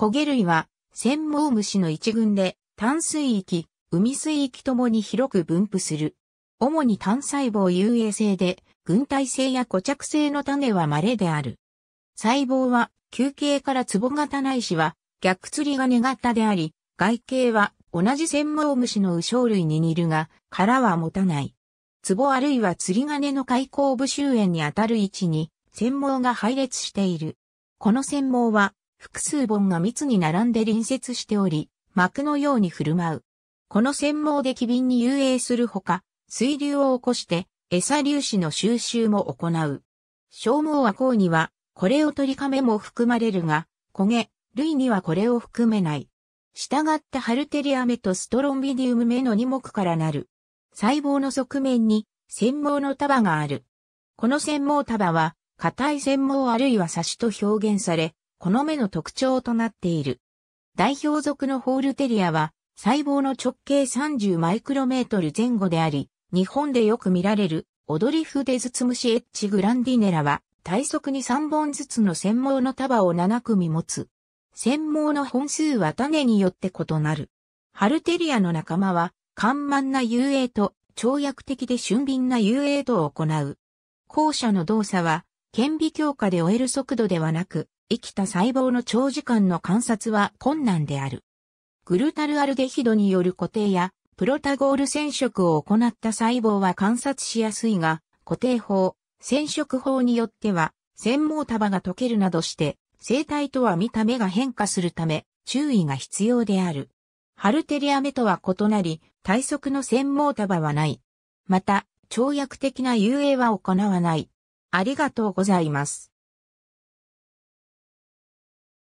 焦げ類は、繊毛虫の一群で、淡水域、海水域ともに広く分布する。主に単細胞有栄性で、群体性や固着性の種は稀である。細胞は、球形から壺型ないしは、逆釣りが根型であり、外形は同じ専門虫の羽生類に似るが、殻は持たない。壺あるいは釣り金の開口部周辺にあたる位置に、繊毛が配列している。この繊毛は、複数本が密に並んで隣接しており、膜のように振る舞う。この専毛で機敏に遊泳するほか、水流を起こして餌粒子の収集も行う。小毛は光には、これを取り亀も含まれるが、焦げ、類にはこれを含めない。従ってハルテリア目とストロンビディウム目の二目からなる。細胞の側面に繊毛の束がある。この繊毛束は、硬い繊毛あるいは刺しと表現され、この目の特徴となっている。代表属のホールテリアは、細胞の直径30マイクロメートル前後であり、日本でよく見られる、オドリフデズツムシエッチグランディネラは、体側に3本ずつの繊毛の束を7組持つ。繊毛の本数は種によって異なる。ハルテリアの仲間は、緩慢な遊泳と、跳躍的で俊敏な遊泳とを行う。後者の動作は、顕微鏡下で終える速度ではなく、生きた細胞の長時間の観察は困難である。グルタルアルデヒドによる固定やプロタゴール染色を行った細胞は観察しやすいが、固定法、染色法によっては、繊毛束が溶けるなどして、生体とは見た目が変化するため、注意が必要である。ハルテリア目とは異なり、体側の繊毛束はない。また、跳躍的な遊泳は行わない。ありがとうございます。